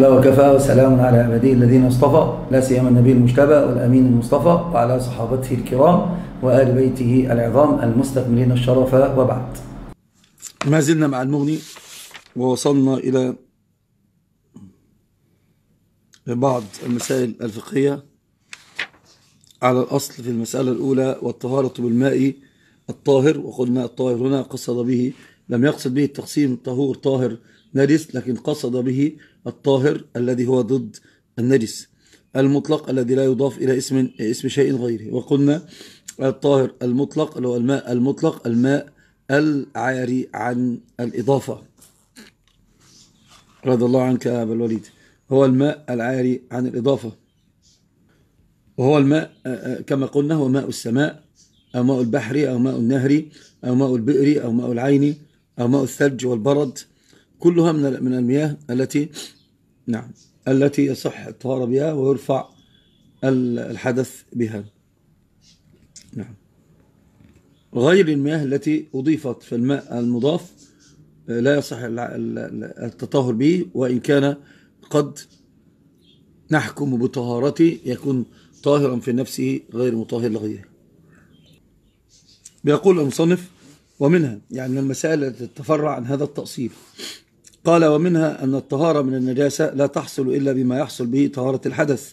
الله وكفى وسلام على عباده الذين اصطفى لا سيما النبي المجتبى والأمين المصطفى وعلى صحابته الكرام وآل بيته العظام المستكملين الشرف وبعد ما زلنا مع المغني ووصلنا إلى بعض المسائل الفقهية على الأصل في المسألة الأولى والطهارة بالماء الطاهر وقلنا الطاهر هنا قصد به لم يقصد به التقسيم طهور طاهر نجس لكن قصد به الطاهر الذي هو ضد النجس المطلق الذي لا يضاف إلى اسم اسم شيء غيره وقلنا الطاهر المطلق اللي هو الماء المطلق الماء العاري عن الإضافة رضي الله عنك يا أبا الوليد هو الماء العاري عن الإضافة وهو الماء كما قلنا هو ماء السماء أو ماء البحر أو ماء النهر أو ماء البئر أو ماء العين أو ماء الثلج والبرد كلها من من المياه التي نعم التي يصح الطهارة بها ويرفع الحدث بها نعم غير المياه التي أضيفت في الماء المضاف آه، لا يصح التطهر به وإن كان قد نحكم بطهارته يكون طاهرا في نفسه غير مطهر لغيره بيقول المصنف ومنها يعني المسائل التي تتفرع عن هذا التأصيل قال ومنها أن الطهارة من النجاسة لا تحصل إلا بما يحصل به طهارة الحدث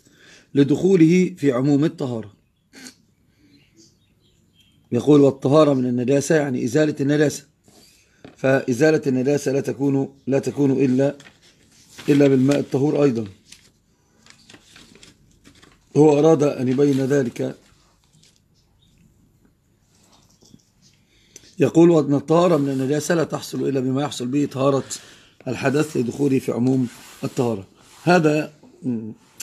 لدخوله في عموم الطهارة يقول والطهارة من النجاسة يعني إزالة النجاسة فإزالة النجاسة لا تكون لا تكون إلا إلا بالماء الطهور أيضا هو أراد أن يبين ذلك يقول أن الطهارة من النجاسة لا تحصل إلا بما يحصل به طهارة الحدث لدخوله في عموم الطهارة هذا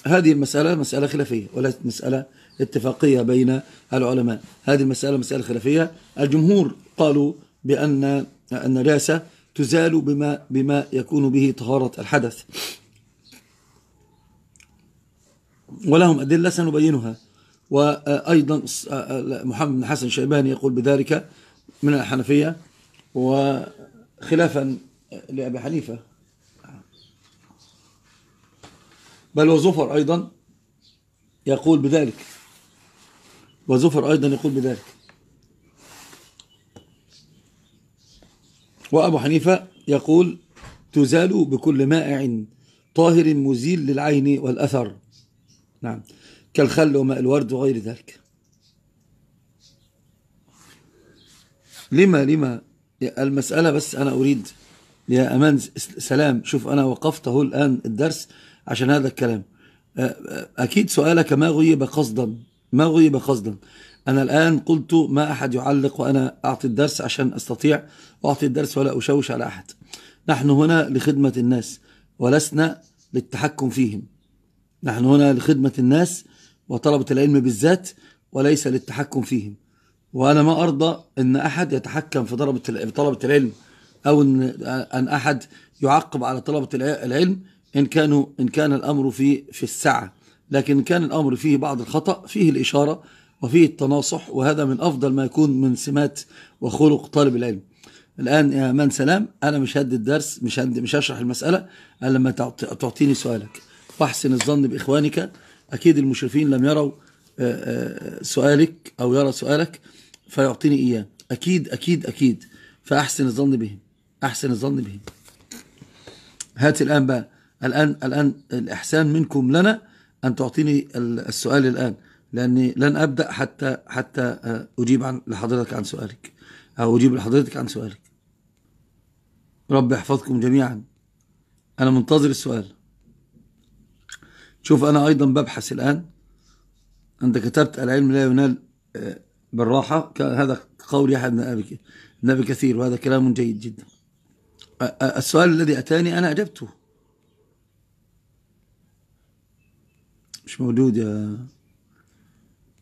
هذه المسألة مسألة خلافية وليست مسألة اتفاقية بين العلماء هذه المسألة مسألة خلافية الجمهور قالوا بأن النجاسة تزال بما, بما يكون به طهارة الحدث ولهم أدلة سنبينها وأيضا محمد بن حسن شيباني يقول بذلك من الحنفية وخلافا لأبي حنيفة بل وزفر أيضا يقول بذلك وزفر أيضا يقول بذلك وأبو حنيفة يقول تزال بكل مائع طاهر مزيل للعين والأثر نعم كالخل وماء الورد وغير ذلك لما لما المسألة بس أنا أريد يا أمان سلام شوف أنا وقفته الآن الدرس عشان هذا الكلام أكيد سؤالك ما غيب قصدا ما غيب قصدا أنا الآن قلت ما أحد يعلق وأنا أعطي الدرس عشان أستطيع أعطي الدرس ولا أشوش على أحد نحن هنا لخدمة الناس ولسنا للتحكم فيهم نحن هنا لخدمة الناس وطلبة العلم بالذات وليس للتحكم فيهم وأنا ما أرضى أن أحد يتحكم في طلبة العلم أو أن أحد يعقب على طلبة العلم إن, كانوا إن كان الأمر في, في السعة لكن إن كان الأمر فيه بعض الخطأ فيه الإشارة وفيه التناصح وهذا من أفضل ما يكون من سمات وخلق طالب العلم الآن يا من سلام أنا مش هدي الدرس مش, هدي مش هشرح المسألة أنا لما تعطيني سؤالك واحسن الظن بإخوانك أكيد المشرفين لم يروا آه، آه، سؤالك أو يرى سؤالك فيعطيني إياه أكيد أكيد أكيد فأحسن الظن بهم أحسن الظن به هات الآن بقى الآن, الآن الإحسان منكم لنا أن تعطيني السؤال الآن لأني لن أبدأ حتى حتى آه، أجيب عن لحضرتك عن سؤالك أو أجيب لحضرتك عن سؤالك رب يحفظكم جميعا أنا منتظر السؤال شوف أنا أيضا ببحث الآن أنت كتبت العلم لا ينال آه، بالراحة هذا قول أحد بن أبي كثير وهذا كلام جيد جدا السؤال الذي أتاني أنا أجبته مش موجود يا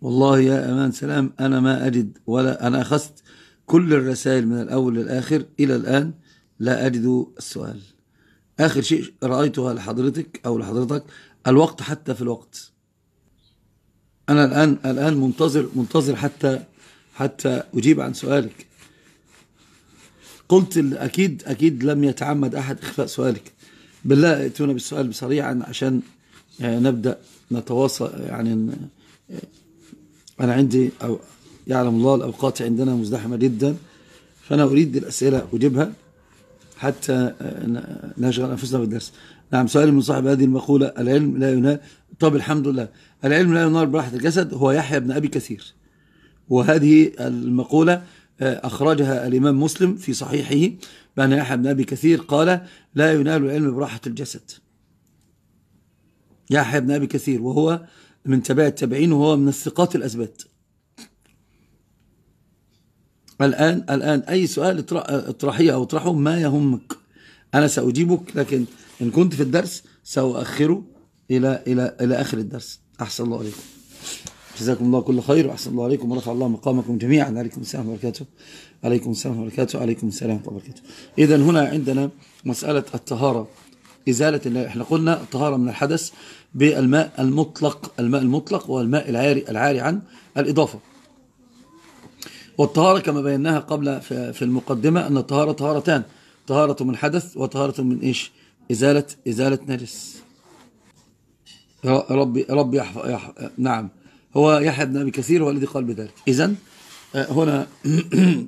والله يا أمان سلام أنا ما أجد ولا أنا أخذت كل الرسائل من الأول للآخر إلى الآن لا أجد السؤال آخر شيء رأيتها لحضرتك أو لحضرتك الوقت حتى في الوقت أنا الآن الآن منتظر منتظر حتى حتى أجيب عن سؤالك قلت أكيد أكيد لم يتعمد أحد إخفاء سؤالك بالله اتونا بالسؤال بسريعا عشان آه، نبدأ نتواصل يعني آه، أنا عندي أو يعلم الله الأوقات عندنا مزدحمة جدا فأنا أريد الأسئلة أجيبها حتى آه، نشغل أنفسنا بالدرس نعم سؤال من صاحب هذه المقولة العلم لا ينال طب الحمد لله العلم لا ينال براحة الجسد هو يحيى بن أبي كثير وهذه المقولة آه، أخرجها الإمام مسلم في صحيحه بأن يحيى بن أبي كثير قال لا ينال العلم براحة الجسد يحيى بن أبي كثير وهو من تباع التابعين وهو من الثقات الأثبات الآن الآن أي سؤال اطرحيه أو اطرحه ما يهمك أنا سأجيبك لكن إن كنت في الدرس سأؤخره إلى إلى إلى آخر الدرس أحسن الله عليكم جزاكم الله كل خير وأحسن الله عليكم ورفع الله مقامكم جميعا عليكم السلام وبركاته عليكم السلام وبركاته عليكم السلام وبركاته إذا هنا عندنا مسألة الطهارة إزالة احنا قلنا الطهارة من الحدث بالماء المطلق الماء المطلق والماء العاري, العاري عن الإضافة والطهارة كما بيناها قبل في المقدمة أن الطهارة طهارتان طهارة من حدث وطهارة من إيش إزالة, إزالة نجس ربي, ربي يحفظ نعم هو يحيى بن أبي كثير هو الذي قال بذلك إذا آه، هنا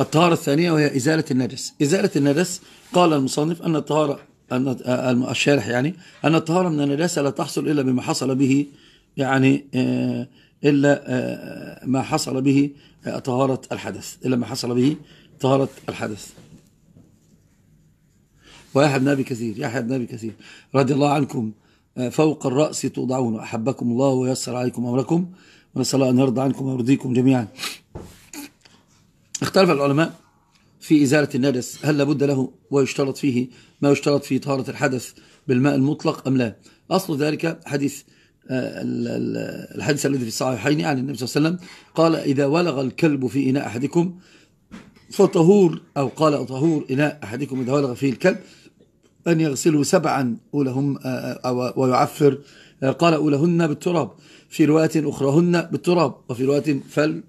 الطهارة الثانية وهي إزالة النجس إزالة النجس قال المصنف أن الطهارة أن آه، الشارح يعني أن الطهارة من النجاسة لا تحصل إلا بما حصل به يعني آه، إلا ما حصل به طهارة الحدث إلا ما حصل به طهارة الحدث ويحيى بن أبي كثير يحيى بن أبي كثير رضي الله عنكم فوق الرأس توضعون أحبكم الله ويسر عليكم أمركم ونسأل الله أن يرضى عنكم ويرضيكم جميعا اختلف العلماء في إزالة النجس هل لابد له ويشترط فيه ما يشترط في طهارة الحدث بالماء المطلق أم لا أصل ذلك حديث آه، الحديث الذي في الصحيحين عن النبي صلى الله عليه وسلم قال إذا ولغ الكلب في إناء أحدكم فطهور أو قال طهور إناء أحدكم إذا ولغ فيه الكلب أن يغسلوا سبعا أولهم آه، آه، ويعفر آه، قال أولهن بالتراب في رواية أخرىهن بالتراب وفي رواية فل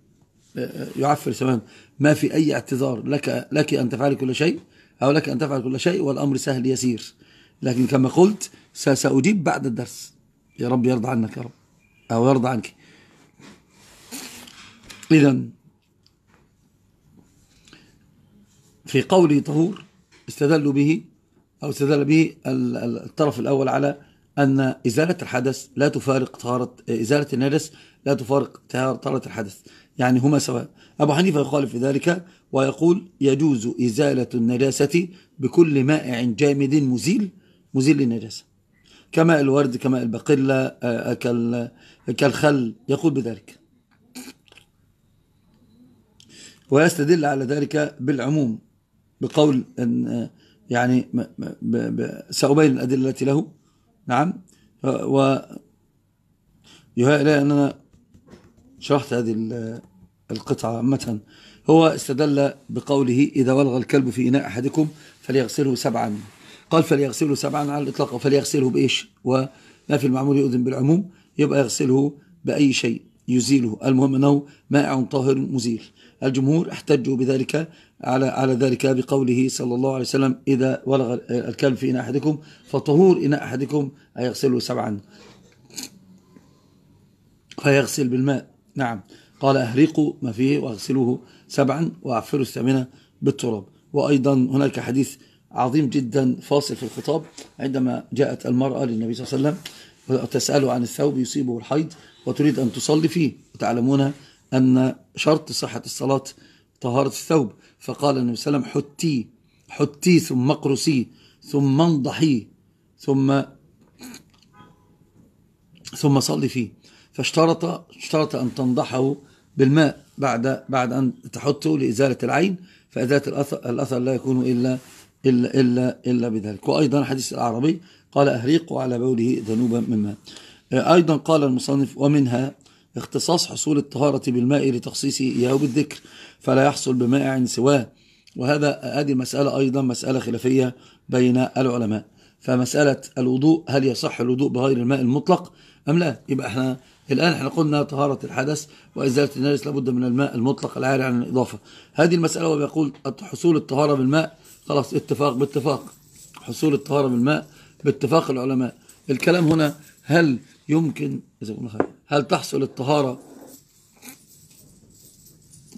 يعفر سبعا ما في أي اعتذار لك, لك أن تفعل كل شيء أو لك أن تفعل كل شيء والأمر سهل يسير لكن كما قلت سأجيب بعد الدرس يا رب يرضى عنك يا رب أو يرضى عنك إذا في قول طهور استدلوا به أو استدل به الطرف الأول على أن إزالة الحدث لا تفارق طهارة إزالة النجس لا تفارق طهارة الحدث يعني هما سواء أبو حنيفة يخالف في ذلك ويقول يجوز إزالة النجاسة بكل مائع جامد مزيل مزيل للنجاسة كماء الورد كماء البقلة آه، آه، كالخل يقول بذلك ويستدل على ذلك بالعموم بقول أن يعني سأبين الأدلة التي له نعم و إلي أننا شرحت هذه القطعة عامة هو استدل بقوله إذا ولغ الكلب في إناء أحدكم فليغسله سبعا قال فليغسله سبعا على الإطلاق فليغسله بإيش في المعمول يؤذن بالعموم يبقى يغسله بأي شيء يزيله المهم أنه مائع طاهر مزيل الجمهور احتجوا بذلك على على ذلك بقوله صلى الله عليه وسلم إذا ولغ الكلب في إناء أحدكم فطهور إناء أحدكم أيغسله سبعا فيغسل بالماء نعم قال أهريقوا ما فيه وأغسلوه سبعا وأعفروا الثامنة بالتراب وأيضا هناك حديث عظيم جدا فاصل في الخطاب عندما جاءت المرأة للنبي صلى الله عليه وسلم تسأله عن الثوب يصيبه الحيض وتريد أن تصلي فيه وتعلمون أن شرط صحة الصلاة طهارة الثوب فقال النبي صلى الله عليه وسلم حتي حتي ثم اقرسي ثم انضحي ثم ثم صلي فيه فاشترط اشترط أن تنضحه بالماء بعد بعد أن تحطه لإزالة العين فإزالة الأثر, الأثر لا يكون إلا إلا, إلا, إلا بذلك وأيضا حديث الأعرابي قال أهريق على بوله ذنوبا من ماء أيضا قال المصنف ومنها اختصاص حصول الطهارة بالماء لتخصيص إياه بالذكر فلا يحصل بمائع سواه وهذا هذه مسألة أيضا مسألة خلافية بين العلماء فمسألة الوضوء هل يصح الوضوء بغير الماء المطلق أم لا يبقى احنا الآن احنا قلنا طهارة الحدث وإزالة النجس لابد من الماء المطلق العاري عن الإضافة هذه المسألة بيقول حصول الطهارة بالماء خلاص اتفاق باتفاق حصول الطهارة بالماء باتفاق العلماء الكلام هنا هل يمكن هل تحصل الطهارة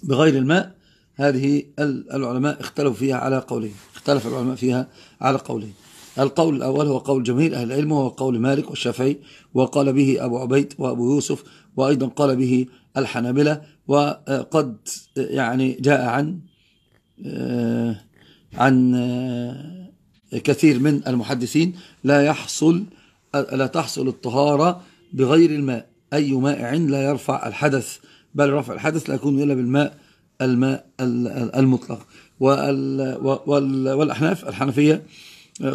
بغير الماء هذه العلماء اختلفوا فيها على قولين اختلف العلماء فيها على قولين القول الأول هو قول جميل أهل العلم وهو قول مالك والشافعي وقال به أبو عبيد وأبو يوسف وأيضا قال به الحنابلة وقد يعني جاء عن آه، عن آه، كثير من المحدثين لا يحصل لا تحصل الطهارة بغير الماء أي عند لا يرفع الحدث بل رفع الحدث لا يكون إلا بالماء الماء المطلق والأحناف الحنفية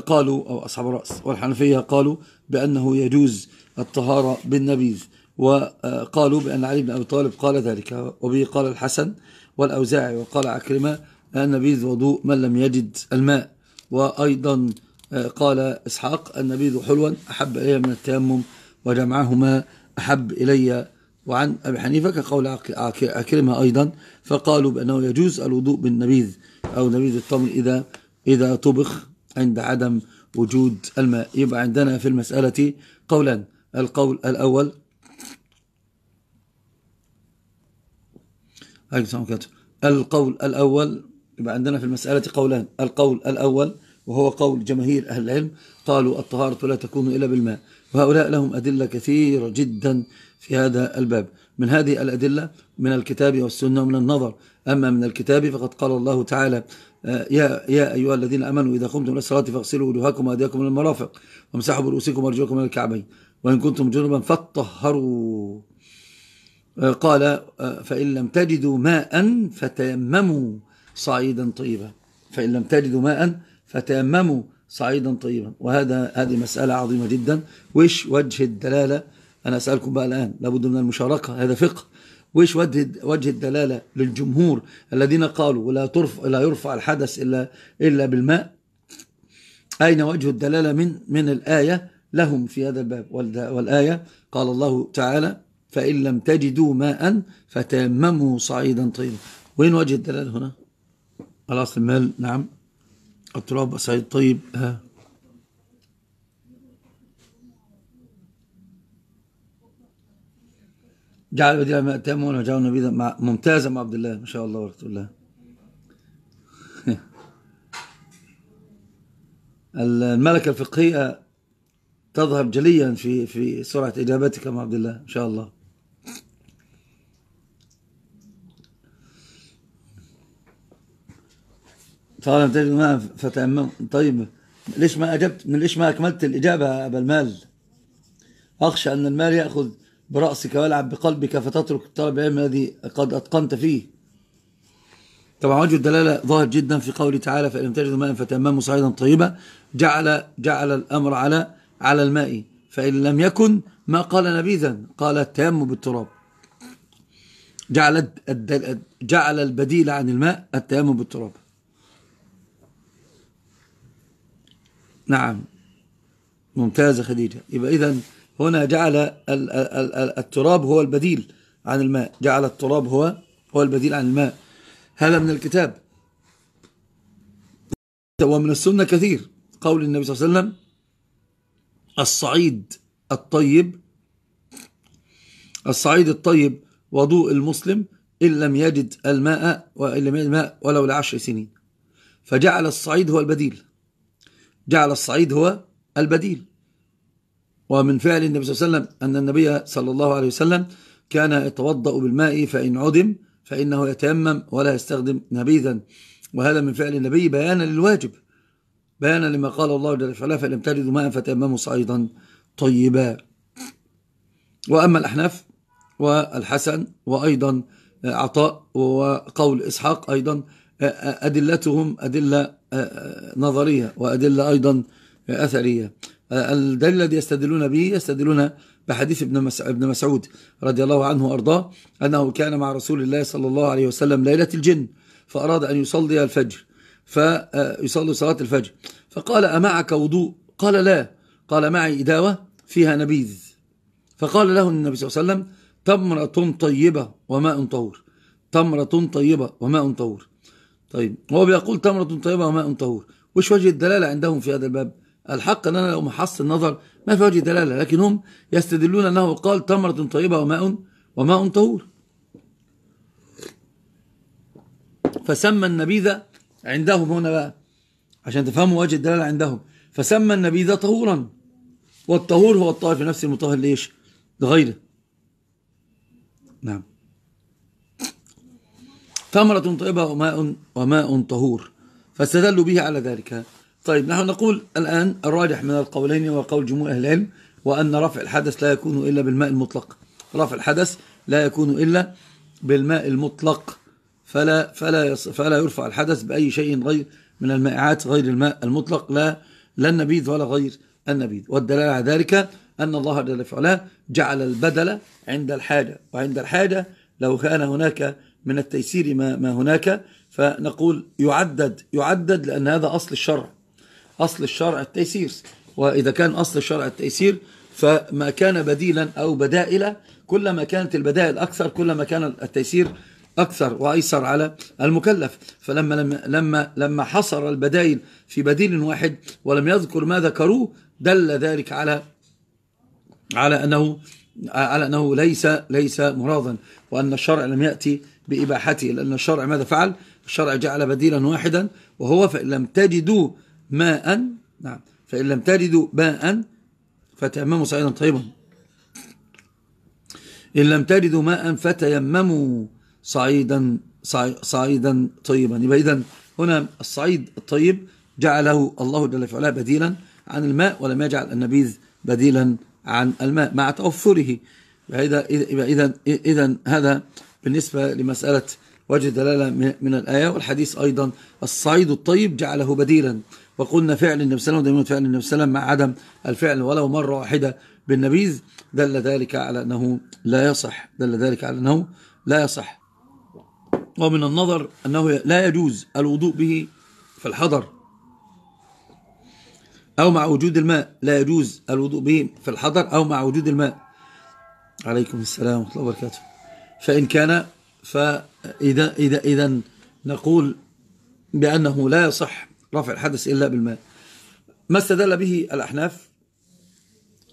قالوا أو أصحاب الرأس والحنفية قالوا بأنه يجوز الطهارة بالنبيذ وقالوا بأن علي بن أبي طالب قال ذلك وبه قال الحسن والأوزاعي وقال عكرمة النبيذ وضوء من لم يجد الماء وأيضا قال إسحاق النبيذ حلوا أحب إلي من التيمم وجمعهما أحب إلي وعن أبي حنيفة كقول عكرمة أيضا فقالوا بأنه يجوز الوضوء بالنبيذ أو نبيذ التمر إذا إذا طبخ عند عدم وجود الماء يبقى عندنا في المسألة قولا القول الأول القول الأول يبقى عندنا في المسألة قولان القول الأول وهو قول جماهير أهل العلم قالوا الطهارة لا تكون إلا بالماء وهؤلاء لهم أدلة كثيرة جدا في هذا الباب من هذه الأدلة من الكتاب والسنة ومن النظر أما من الكتاب فقد قال الله تعالى آه، يا يا ايها الذين امنوا اذا قمتم الى الصلاه فاغسلوا وجوهكم وايديكم من المرافق وامسحوا برؤوسكم وارجلكم من الكعبين وان كنتم جنبا فاطهروا آه، قال آه، فان لم تجدوا ماء فتيمموا صعيدا طيبا فان لم تجدوا ماء فتيمموا صعيدا طيبا وهذا هذه مسألة عظيمة جدا وش وجه الدلالة أنا أسألكم بقى الآن لابد من المشاركة هذا فقه وش وجه وجه الدلالة للجمهور الذين قالوا لا ترف لا يرفع الحدث إلا إلا بالماء أين وجه الدلالة من من الآية لهم في هذا الباب والآية قال الله تعالى فإن لم تجدوا ماء فتيمموا صعيدا طيبا وين وجه الدلالة هنا؟ الأصل المال نعم أطراب سعيد طيب ها جعل بديع ما أتامون جعل نبيذا مع ممتازة مع عبد الله ما شاء الله ورحمة الله الملكة الفقهية تظهر جليا في في سرعة إجابتك مع عبد الله إن شاء الله طالما لم تجدوا ماء فتيمموا طيب ليش ما أجبت من ليش ما أكملت الإجابة يا أبا المال أخشى أن المال يأخذ برأسك ويلعب بقلبك فتترك الطلب العلم الذي قد أتقنت فيه طبعا وجه الدلالة ظاهر جدا في قوله تعالى فإن لم تجدوا ماء فتيمموا صعيدا طيبا جعل جعل الأمر على على الماء فإن لم يكن ما قال نبيذا قال التيمم بالتراب جعل جعل البديل عن الماء التيمم بالتراب نعم ممتازة خديجة يبقى إذا هنا جعل التراب هو البديل عن الماء جعل التراب هو هو البديل عن الماء هذا من الكتاب ومن السنة كثير قول النبي صلى الله عليه وسلم الصعيد الطيب الصعيد الطيب وضوء المسلم إن لم يجد الماء وإن لم يجد الماء ولو لعشر سنين فجعل الصعيد هو البديل جعل الصعيد هو البديل ومن فعل النبي صلى الله عليه وسلم أن النبي صلى الله عليه وسلم كان يتوضأ بالماء فإن عدم فإنه يتيمم ولا يستخدم نبيذا وهذا من فعل النبي بيانا للواجب بيانا لما قال الله جل وعلا فلم تجدوا ماء فتيمموا صعيدا طيبا وأما الأحناف والحسن وأيضا عطاء وقول إسحاق أيضا أدلتهم أدلة نظرية وأدلة أيضا أثرية الدليل الذي يستدلون به يستدلون بحديث ابن ابن مسعود رضي الله عنه وأرضاه أنه كان مع رسول الله صلى الله عليه وسلم ليلة الجن فأراد أن يصلي الفجر فيصلي آه، صلاة الفجر فقال أمعك وضوء قال لا قال معي إداوة فيها نبيذ فقال له النبي صلى الله عليه وسلم تمرة طيبة وماء طور تمرة طيبة وماء طور طيب هو بيقول تمرة طيبة وماء طهور وش وجه الدلالة عندهم في هذا الباب الحق أن أنا لو محص النظر ما في وجه دلالة لكن هم يستدلون أنه قال تمرة طيبة وماء وماء طهور فسمى النبيذ عندهم هنا بقى عشان تفهموا وجه الدلالة عندهم فسمى النبيذ طهورا والطهور هو الطاهر في نفس المطهر ليش لغيره ثمرة طيبة وماء, وماء طهور فاستدلوا به على ذلك طيب نحن نقول الآن الراجح من القولين هو قول جمهور أهل العلم وأن رفع الحدث لا يكون إلا بالماء المطلق رفع الحدث لا يكون إلا بالماء المطلق فلا فلا فلا يرفع الحدث بأي شيء غير من المائعات غير الماء المطلق لا لا النبيذ ولا غير النبيذ والدلالة على ذلك أن الله جل وعلا جعل البدل عند الحاجة وعند الحاجة لو كان هناك من التيسير ما, ما هناك فنقول يعدد يعدد لأن هذا أصل الشرع أصل الشرع التيسير وإذا كان أصل الشرع التيسير فما كان بديلا أو بدائل كلما كانت البدائل أكثر كلما كان التيسير أكثر وأيسر على المكلف فلما لما لما, لما حصر البدائل في بديل واحد ولم يذكر ما ذكروه دل ذلك على على أنه على أنه ليس ليس مراضا وأن الشرع لم يأتي بإباحته لأن الشرع ماذا فعل الشرع جعل بديلا واحدا وهو فإن لم تجدوا ماء نعم فإن لم تجدوا ماء فتيمموا صعيدا طيبا إن لم تجدوا ماء فتيمموا صعيدا صعيدا طيبا يبقى إذا هنا الصعيد الطيب جعله الله جل وعلا بديلا عن الماء ولم يجعل النبيذ بديلا عن الماء مع توفره إذا إذا إذا هذا بالنسبة لمسألة وجه دلالة من الآية والحديث أيضا الصعيد الطيب جعله بديلا وقلنا فعل النبي صلى الله عليه وسلم فعل النبي صلى الله عليه وسلم مع عدم الفعل ولو مرة واحدة بالنبيذ دل ذلك على أنه لا يصح دل ذلك على أنه لا يصح ومن النظر أنه لا يجوز الوضوء به في الحضر أو مع وجود الماء لا يجوز الوضوء به في الحضر أو مع وجود الماء عليكم السلام ورحمة الله وبركاته فإن كان فإذا إذا إذا نقول بأنه لا يصح رفع الحدث إلا بالماء ما استدل به الأحناف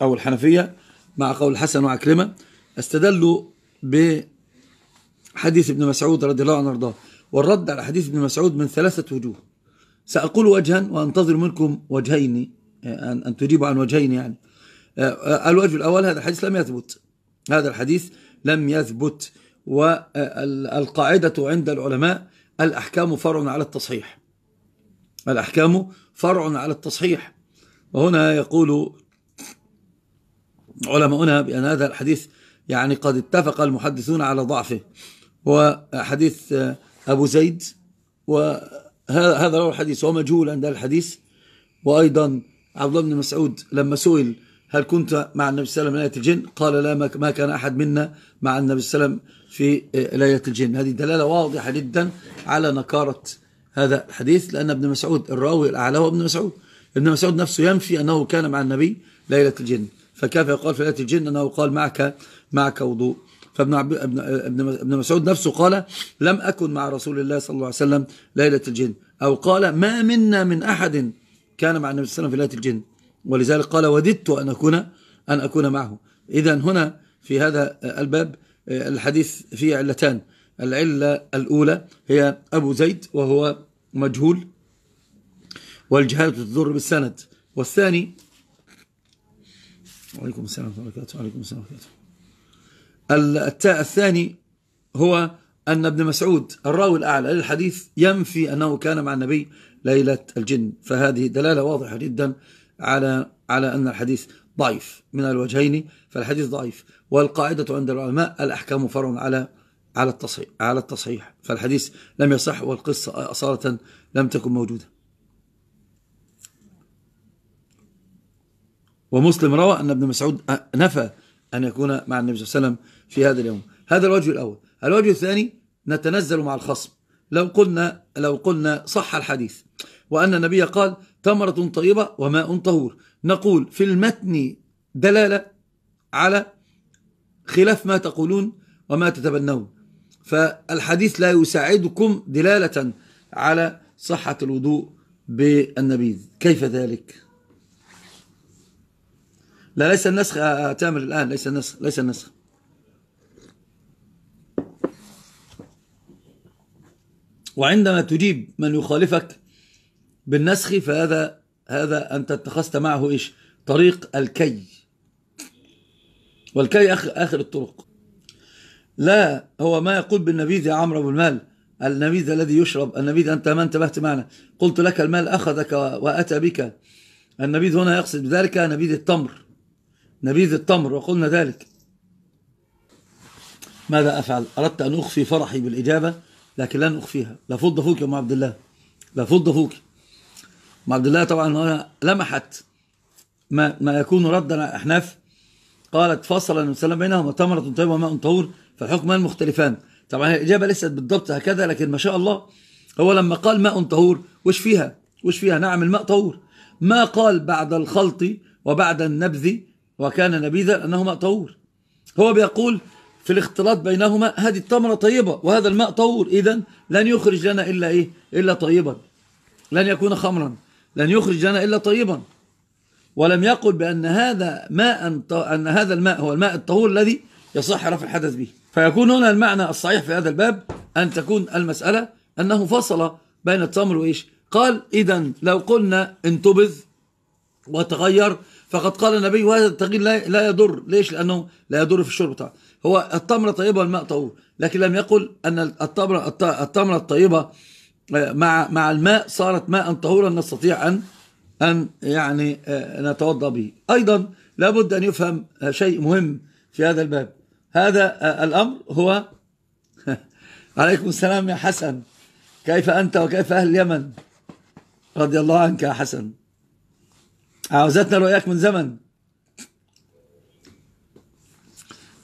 أو الحنفية مع قول الحسن وعكرمة استدلوا بحديث ابن مسعود رضي الله عنه وارضاه والرد على حديث ابن مسعود من ثلاثة وجوه سأقول وجها وأنتظر منكم وجهين آه، أن تجيبوا عن وجهين يعني آه، آه، الوجه الأول هذا الحديث لم يثبت هذا الحديث لم يثبت والقاعدة عند العلماء الأحكام فرع على التصحيح الأحكام فرع على التصحيح وهنا يقول علماؤنا بأن هذا الحديث يعني قد اتفق المحدثون على ضعفه وحديث أبو زيد وهذا له الحديث ومجهول عند الحديث وأيضا عبد الله بن مسعود لما سئل هل كنت مع النبي صلى الله عليه وسلم ليلة الجن قال لا ما كان أحد منا مع النبي صلى الله عليه وسلم في آه، ليلة الجن هذه دلالة واضحة جدا على نكارة هذا الحديث لأن ابن مسعود الراوي الأعلى هو ابن مسعود ابن مسعود نفسه ينفي أنه كان مع النبي ليلة الجن فكيف يقال في ليلة الجن أنه قال معك معك وضوء فابن عب... ابن... ابن... ابن مسعود نفسه قال لم أكن مع رسول الله صلى الله عليه وسلم ليلة الجن أو قال ما منا من أحد كان مع النبي صلى الله عليه وسلم في ليلة الجن ولذلك قال وددت أن أكون أن أكون معه إذا هنا في هذا الباب آه، الحديث فيه علتان العلة الأولى هي أبو زيد وهو مجهول والجهالة تضر بالسند والثاني وعليكم السلام ورحمة الله وبركاته وعليكم السلام ورحمة الله التاء الثاني هو أن ابن مسعود الراوي الأعلى للحديث ينفي أنه كان مع النبي ليلة الجن فهذه دلالة واضحة جدا على على أن الحديث ضعيف من الوجهين فالحديث ضعيف والقاعدة عند العلماء الأحكام فرع على على التصحيح على التصحيح فالحديث لم يصح والقصة أصالة لم تكن موجودة ومسلم روى أن ابن مسعود نفى أن يكون مع النبي صلى الله عليه وسلم في هذا اليوم هذا الوجه الأول الوجه الثاني نتنزل مع الخصم لو قلنا لو قلنا صح الحديث وأن النبي قال تمرة طيبة وماء طهور نقول في المتن دلالة على خلاف ما تقولون وما تتبنون فالحديث لا يساعدكم دلالة على صحة الوضوء بالنبيذ كيف ذلك لا ليس النسخ آه، آه، تامر الآن ليس النسخ ليس النسخ وعندما تجيب من يخالفك بالنسخ فهذا هذا أنت اتخذت معه إيش طريق الكي والكي آخر, آخر الطرق لا هو ما يقول بالنبيذ يا عمرو أبو المال النبيذ الذي يشرب النبيذ أنت ما انتبهت معنا قلت لك المال أخذك وأتى بك النبيذ هنا يقصد بذلك نبيذ التمر نبيذ التمر وقلنا ذلك ماذا أفعل أردت أن أخفي فرحي بالإجابة لكن لن أخفيها لفض فوك يا أم عبد الله لفض فوك عبد الله طبعا لمحت ما, ما يكون ردا على الأحناف قالت فصل النبي صلى الله عليه وسلم بينهما تمرة طيبة وماء طهور فالحكمان مختلفان طبعا هي الإجابة ليست بالضبط هكذا لكن ما شاء الله هو لما قال ماء طهور وش فيها وش فيها نعم الماء طهور ما قال بعد الخلط وبعد النبذ وكان نبيذا أنه ماء طهور هو بيقول في الاختلاط بينهما هذه التمرة طيبة وهذا الماء طهور إذا لن يخرج لنا إلا إيه إلا طيبا لن يكون خمرا لن يخرج لنا إلا طيبا ولم يقل بأن هذا ماء أن هذا الماء هو الماء الطهور الذي يصح رفع الحدث به فيكون هنا المعنى الصحيح في هذا الباب أن تكون المسألة أنه فصل بين التمر وإيش قال إذا لو قلنا انتبذ وتغير فقد قال النبي وهذا التغيير لا يضر ليش لأنه لا يضر في الشرب بتاعه هو التمرة طيبة والماء طهور لكن لم يقل أن التمرة الطيبة مع مع الماء صارت ماء طهورا نستطيع أن أن يعني آه، نتوضأ به أيضا لابد أن يفهم شيء مهم في هذا الباب هذا آه، الأمر هو عليكم السلام يا حسن كيف أنت وكيف أهل اليمن رضي الله عنك يا حسن عاوزتنا رؤياك من زمن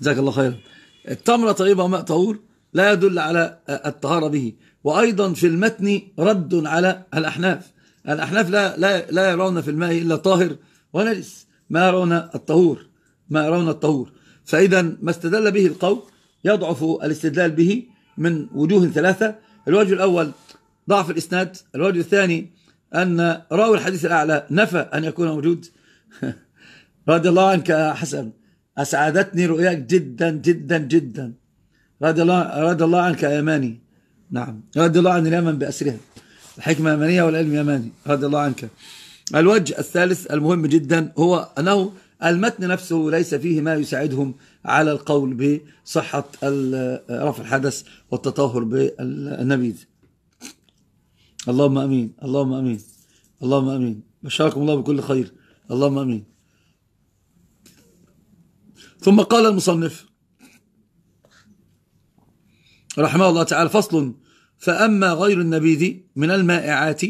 جزاك الله خيرا التمرة طيبة وماء طهور لا يدل على آه، الطهارة به وأيضا في المتن رد على الأحناف الأحناف لا, لا, لا يرون في الماء إلا طاهر ونجس ما يرون الطهور ما يرون الطهور فإذا ما استدل به القول يضعف الاستدلال به من وجوه ثلاثة الوجه الأول ضعف الإسناد الوجه الثاني أن راوي الحديث الأعلى نفى أن يكون موجود رضي الله عنك يا حسن أسعدتني رؤياك جدا جدا جدا رضي الله, رضي الله عنك يا ماني نعم رضي الله عن اليمن بأسرها الحكمة يمنية والعلم يماني رضي الله عنك الوجه الثالث المهم جدا هو أنه المتن نفسه ليس فيه ما يساعدهم على القول بصحة رفع الحدث والتطهر بالنبيذ اللهم أمين اللهم أمين اللهم أمين بشركم الله بكل خير اللهم أمين ثم قال المصنف رحمه الله تعالى فصل فأما غير النبيذ من المائعات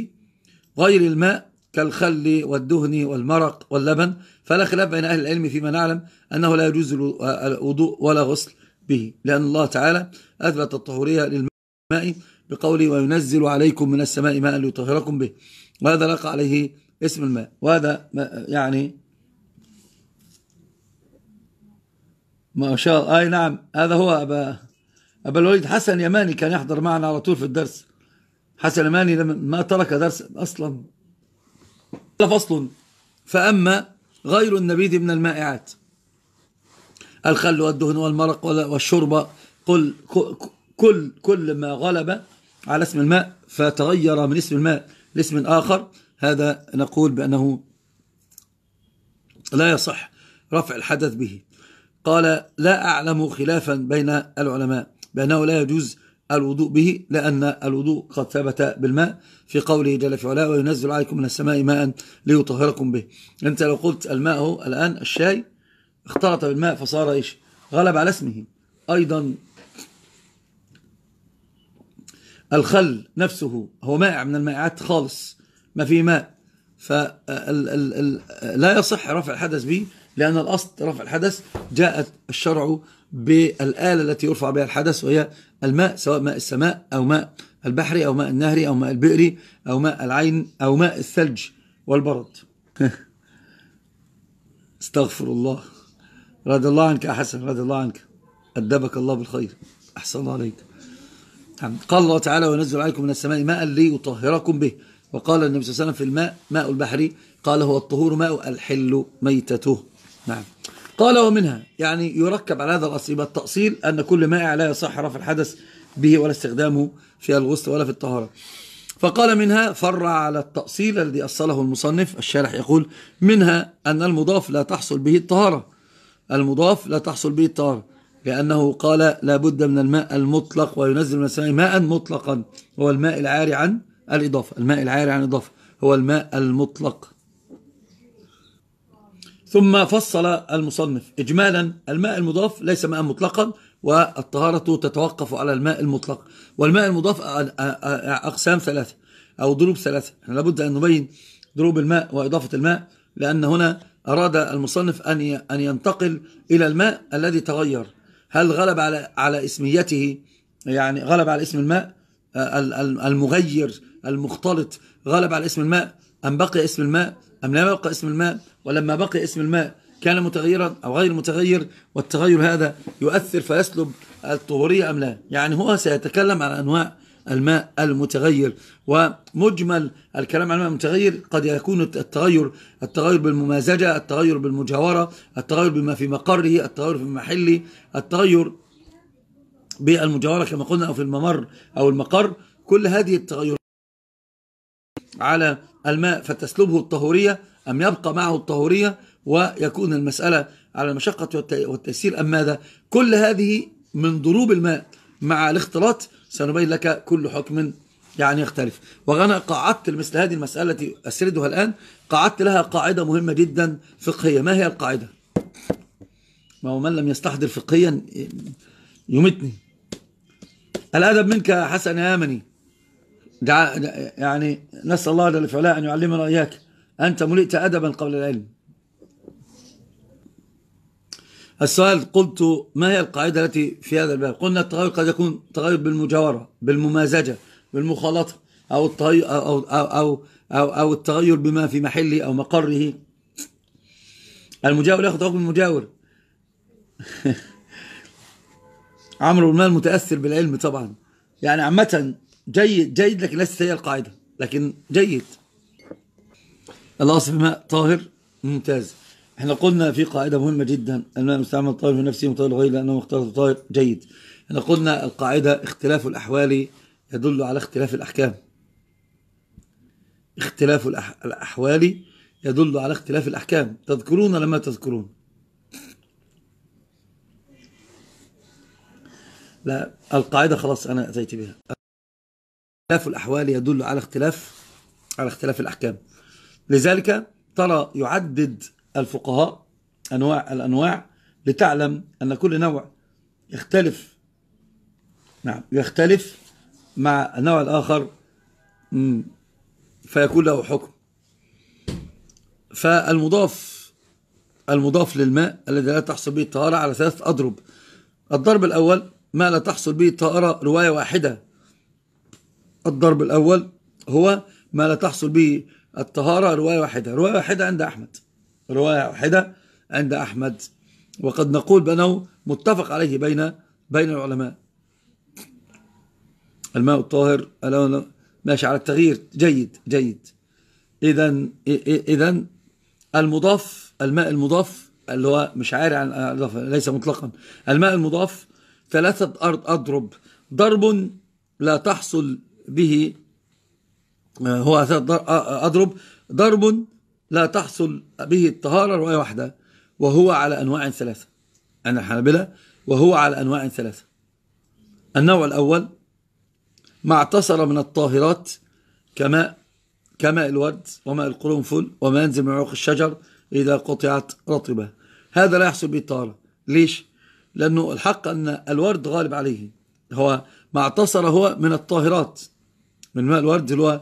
غير الماء كالخل والدهن والمرق واللبن فلا خلاف بين أهل العلم فيما نعلم أنه لا يجوز الوضوء ولا غسل به لأن الله تعالى أثبت الطهورية للماء بقوله وينزل عليكم من السماء ماء ليطهركم به وهذا لقى عليه اسم الماء وهذا يعني ما شاء الله أي نعم هذا هو أبا أبا الوليد حسن يماني كان يحضر معنا على طول في الدرس حسن يماني لما ما ترك درس أصلا فصل فأما غير النبيذ من المائعات الخل والدهن والمرق والشربة قل كل كل ما غلب على اسم الماء فتغير من اسم الماء لاسم آخر هذا نقول بأنه لا يصح رفع الحدث به قال لا أعلم خلافا بين العلماء بأنه لا يجوز الوضوء به لأن الوضوء قد ثبت بالماء في قوله جل في علاه وينزل عليكم من السماء ماء ليطهركم به أنت لو قلت الماء هو الآن الشاي اختلط بالماء فصار إيش غلب على اسمه أيضا الخل نفسه هو مائع من المائعات خالص ما فيه ماء فلا يصح رفع الحدث به لأن الأصل رفع الحدث جاءت الشرع بالآلة التي يرفع بها الحدث وهي الماء سواء ماء السماء أو ماء البحر أو ماء النهر أو ماء البئر أو ماء العين أو ماء الثلج والبرد استغفر الله رضي الله عنك يا حسن رضي الله عنك أدبك الله بالخير أحسن الله عليك نعم. قال الله تعالى وينزل عليكم من السماء ماء ليطهركم به وقال النبي صلى الله عليه وسلم في الماء ماء البحر قال هو الطهور ماء الحل ميتته نعم قال ومنها يعني يركب على هذا الأصل يبقى التأصيل أن كل ماء لا يصح رفع الحدث به ولا استخدامه في الغسل ولا في الطهارة فقال منها فرع على التأصيل الذي أصله المصنف الشارح يقول منها أن المضاف لا تحصل به الطهارة المضاف لا تحصل به الطهارة لأنه قال لا بد من الماء المطلق وينزل من السماء ماء مطلقا هو الماء العاري عن الإضافة الماء العاري عن الإضافة هو الماء المطلق ثم فصل المصنف إجمالا الماء المضاف ليس ماء مطلقا والطهارة تتوقف على الماء المطلق والماء المضاف أقسام ثلاثة أو ضروب ثلاثة احنا لابد أن نبين ضروب الماء وإضافة الماء لأن هنا أراد المصنف أن أن ينتقل إلى الماء الذي تغير هل غلب على على اسميته يعني غلب على اسم الماء المغير المختلط غلب على اسم الماء أم بقي اسم الماء أم لا يبقى اسم الماء ولما بقي اسم الماء كان متغيرا أو غير متغير والتغير هذا يؤثر فيسلب الطهورية أم لا يعني هو سيتكلم عن أنواع الماء المتغير ومجمل الكلام عن الماء المتغير قد يكون التغير التغير بالممازجة التغير بالمجاورة التغير بما في مقره التغير في محله التغير بالمجاورة كما قلنا أو في الممر أو المقر كل هذه التغيرات على الماء فتسلبه الطهورية أم يبقى معه الطهورية ويكون المسألة على المشقة والتيسير أم ماذا كل هذه من ضروب الماء مع الاختلاط سنبين لك كل حكم يعني يختلف وأنا قعدت مثل هذه المسألة التي أسردها الآن قعدت لها قاعدة مهمة جدا فقهية ما هي القاعدة ما هو من لم يستحضر فقهيا يمتني الأدب منك يا حسن يا آمني دع... يعني نسأل الله جل وعلا أن يعلمنا إياك أنت ملئت أدبا قبل العلم السؤال قلت ما هي القاعدة التي في هذا الباب قلنا التغير قد يكون تغير بالمجاورة بالممازجة بالمخالطة أو, التغير أو, أو, أو, أو, أو التغير بما في محله أو مقره المجاور ياخذ حكم المجاور عمرو المال متأثر بالعلم طبعا يعني عامة جيد جيد لكن ليست هي القاعدة لكن جيد الأصل في ماء طاهر ممتاز احنا قلنا في قاعدة مهمة جدا الماء المستعمل طاهر في نفسه مطهر غير لأنه مختلط طاهر جيد احنا قلنا القاعدة اختلاف الأحوال يدل على اختلاف الأحكام اختلاف الأحوال يدل على اختلاف الأحكام تذكرون لما تذكرون لا القاعدة خلاص أنا أتيت بها اختلاف الأحوال يدل على اختلاف على اختلاف الأحكام لذلك ترى يعدد الفقهاء أنواع الأنواع لتعلم أن كل نوع يختلف نعم يختلف مع النوع الآخر فيكون له حكم فالمضاف المضاف للماء الذي لا تحصل به الطهارة على ثلاث أضرب الضرب الأول ما لا تحصل به الطهارة رواية واحدة الضرب الأول هو ما لا تحصل به الطهارة رواية واحدة رواية واحدة عند أحمد رواية واحدة عند أحمد وقد نقول بأنه متفق عليه بين بين العلماء الماء الطاهر ماشي على التغيير جيد جيد إذا إذا المضاف الماء المضاف اللي هو مش عاري عن ليس مطلقا الماء المضاف ثلاثة أرض أضرب ضرب لا تحصل به آه، هو آه، آه، أضرب ضرب لا تحصل به الطهارة رواية واحدة وهو على أنواع ثلاثة أنا الحنابلة وهو على أنواع ثلاثة النوع الأول ما اعتصر من الطاهرات كماء كماء الورد وماء القرنفل وما ينزل من عروق الشجر إذا قطعت رطبة هذا لا يحصل به الطهارة ليش؟ لأنه الحق أن الورد غالب عليه هو ما اعتصر هو من الطاهرات من ماء الورد اللي هو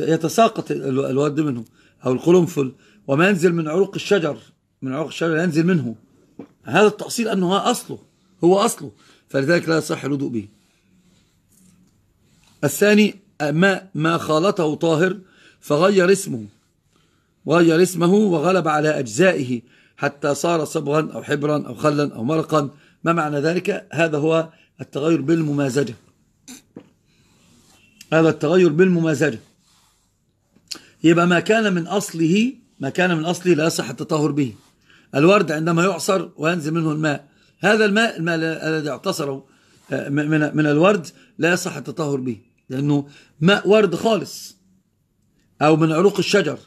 يتساقط الورد منه أو القرنفل وما ينزل من عروق الشجر من عروق الشجر ينزل منه هذا التأصيل أنه هو أصله هو أصله فلذلك لا يصح الوضوء به الثاني ما, ما خالطه طاهر فغير اسمه وغير اسمه وغلب على أجزائه حتى صار صبغا أو حبرا أو خلا أو مرقا ما معنى ذلك هذا هو التغير بالممازجة هذا التغير بالممازجة يبقى ما كان من أصله ما كان من أصله لا يصح التطهر به الورد عندما يعصر وينزل منه الماء هذا الماء الماء الذي اعتصره آه، من من الورد لا يصح التطهر به لأنه ماء ورد خالص أو من عروق الشجر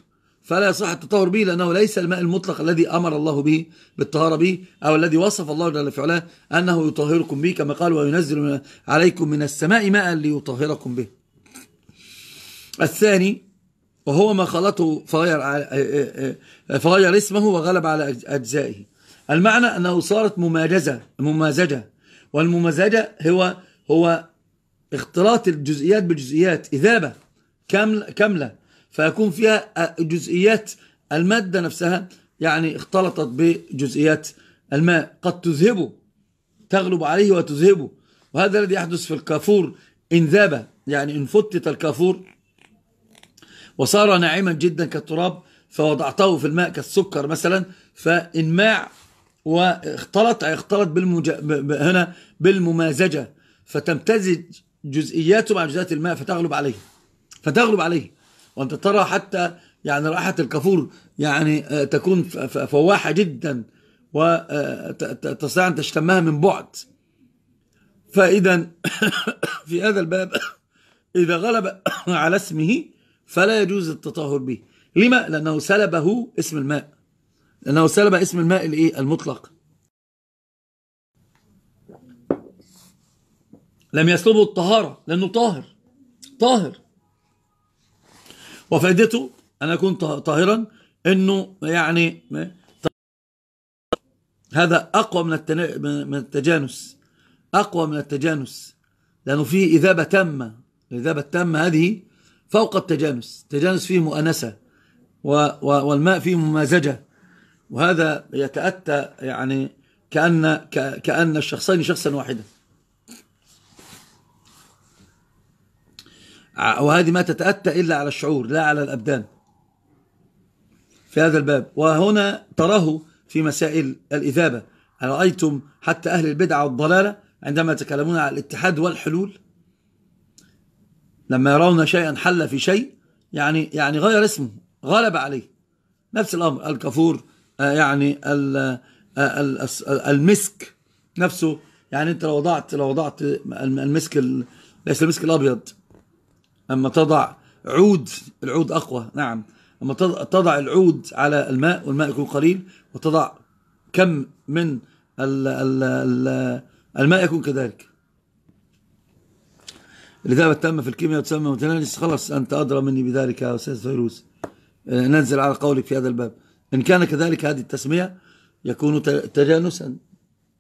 فلا يصح التطهر به لأنه ليس الماء المطلق الذي أمر الله به بالطهارة به أو الذي وصف الله جل في علاه أنه يطهركم به كما قال وينزل عليكم من السماء ماء ليطهركم به الثاني وهو ما خلطه فغير, آه، آه، آه، فغير اسمه وغلب على أجزائه المعنى أنه صارت ممازجة ممازجة والممازجة هو هو اختلاط الجزئيات بجزئيات إذابة كاملة فيكون فيها جزئيات المادة نفسها يعني اختلطت بجزئيات الماء قد تذهبه تغلب عليه وتذهبه وهذا الذي يحدث في الكافور إن ذاب يعني إن فتت الكافور وصار ناعما جدا كالتراب فوضعته في الماء كالسكر مثلا فانماع واختلط اختلط بالمج... هنا بالممازجه فتمتزج جزئياته مع جزئيات الماء فتغلب عليه فتغلب عليه وانت ترى حتى يعني رائحه الكافور يعني آه، تكون فواحه جدا وتستطيع آه، ان تشتمها من بعد فاذا في هذا الباب اذا غلب على اسمه فلا يجوز التطهر به لما؟ لأنه سلبه اسم الماء لأنه سلب اسم الماء الايه المطلق لم يسلبه الطهارة لأنه طاهر طاهر وفائدته أن أكون طاهرا أنه يعني هذا أقوى من, من التجانس أقوى من التجانس لأنه فيه إذابة تامة الإذابة التامة هذه فوق التجانس التجانس فيه مؤنسة والماء فيه ممازجة وهذا يتأتى يعني كأن, كأن الشخصين شخصا واحدا وهذه ما تتأتى إلا على الشعور لا على الأبدان في هذا الباب وهنا تراه في مسائل الإذابة رأيتم حتى أهل البدعة والضلالة عندما يتكلمون على الاتحاد والحلول لما يرون شيئا حل في شيء يعني يعني غير اسمه غلب عليه نفس الأمر الكفور آه، يعني آه، المسك نفسه يعني أنت لو وضعت لو وضعت المسك ليس المسك الأبيض أما تضع عود العود أقوى نعم أما تضع العود على الماء والماء يكون قليل وتضع كم من الماء يكون كذلك الإجابة التامة في الكيمياء تسمى متناجس خلاص أنت أدرى مني بذلك يا أستاذ فيروز آه، ننزل على قولك في هذا الباب إن كان كذلك هذه التسمية يكون تجانسا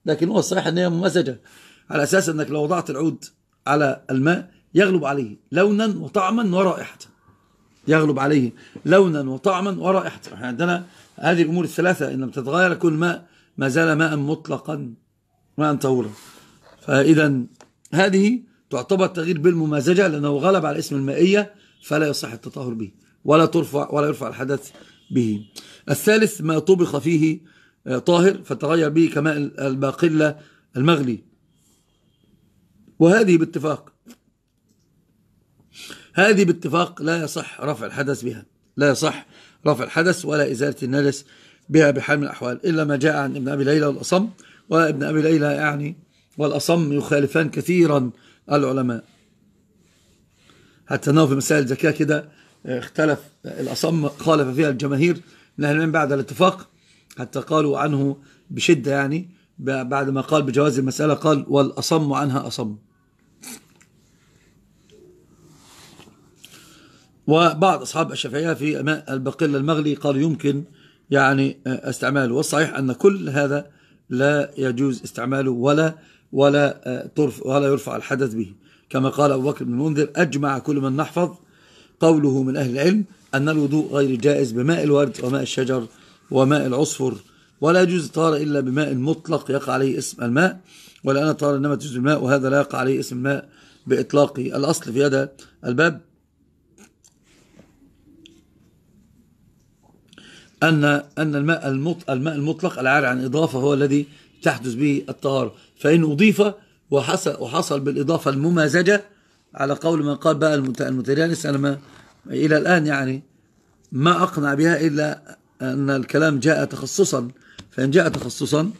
لكن هو الصحيح أن هي ممزجة على أساس أنك لو وضعت العود على الماء يغلب عليه لونا وطعما ورائحة يغلب عليه لونا وطعما ورائحة عندنا هذه الأمور الثلاثة إن لم تتغير يكون الماء ما زال ماء مطلقا ماء طهورا فإذا هذه تعتبر تغيير بالممازجة لأنه غلب على اسم المائية فلا يصح التطهر به ولا ترفع ولا يرفع الحدث به الثالث ما طبخ فيه آه، طاهر فتغير به كماء الباقلة المغلي وهذه باتفاق هذه باتفاق لا يصح رفع الحدث بها لا يصح رفع الحدث ولا إزالة النجس بها بحال من الأحوال إلا ما جاء عن ابن أبي ليلى والأصم وابن أبي ليلى يعني والأصم يخالفان كثيرا العلماء حتى انه في مسائل الزكاه كده آه، اختلف آه، الاصم خالف فيها الجماهير من اهل العلم بعد الاتفاق حتى قالوا عنه بشده يعني بعد ما قال بجواز المساله قال والاصم عنها اصم وبعض أصحاب الشافعية في ماء البقلة المغلي قالوا يمكن يعني آه، استعماله والصحيح أن كل هذا لا يجوز استعماله ولا ولا آه، ترفع ولا يرفع الحدث به كما قال أبو بكر بن المنذر أجمع كل من نحفظ قوله من أهل العلم أن الوضوء غير جائز بماء الورد وماء الشجر وماء العصفر ولا يجوز طار إلا بماء مطلق يقع عليه اسم الماء أنا طار إنما تجوز الماء وهذا لا يقع عليه اسم الماء بإطلاقه الأصل في هذا الباب أن أن الماء الماء المطلق العار عن إضافة هو الذي تحدث به الطهارة فإن أضيف وحصل, وحصل بالإضافة الممازجة على قول من قال بقى المتجانس أنا ما إلى الآن يعني ما أقنع بها إلا أن الكلام جاء تخصصا فإن جاء تخصصا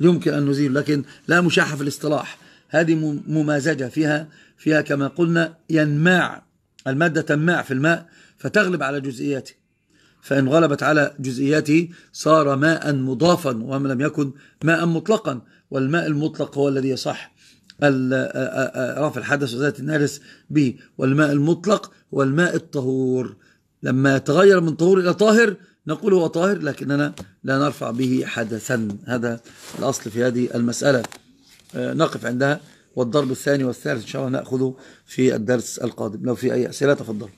يمكن أن نزيل لكن لا مشاحة في الاصطلاح هذه ممازجة فيها فيها كما قلنا ينماع المادة تنماع في الماء فتغلب على جزئياته فإن غلبت على جزئياته صار ماء مضافا وما لم يكن ماء مطلقا والماء المطلق هو الذي يصح رفع الحدث وزيادة النارس به والماء المطلق هو الماء الطهور لما يتغير من طهور إلى طاهر نقول هو طاهر لكننا لا نرفع به حدثا هذا الأصل في هذه المسألة نقف عندها والضرب الثاني والثالث إن شاء الله نأخذه في الدرس القادم لو في أي أسئلة تفضل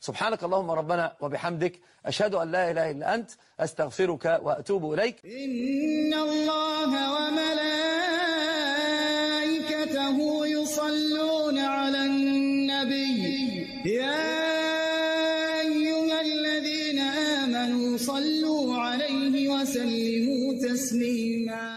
سبحانك اللهم ربنا وبحمدك أشهد أن لا إله إلا أنت أستغفرك وأتوب إليك إن الله وملائكته يصلون على النبي يا أيها الذين آمنوا صلوا عليه وسلموا تسليما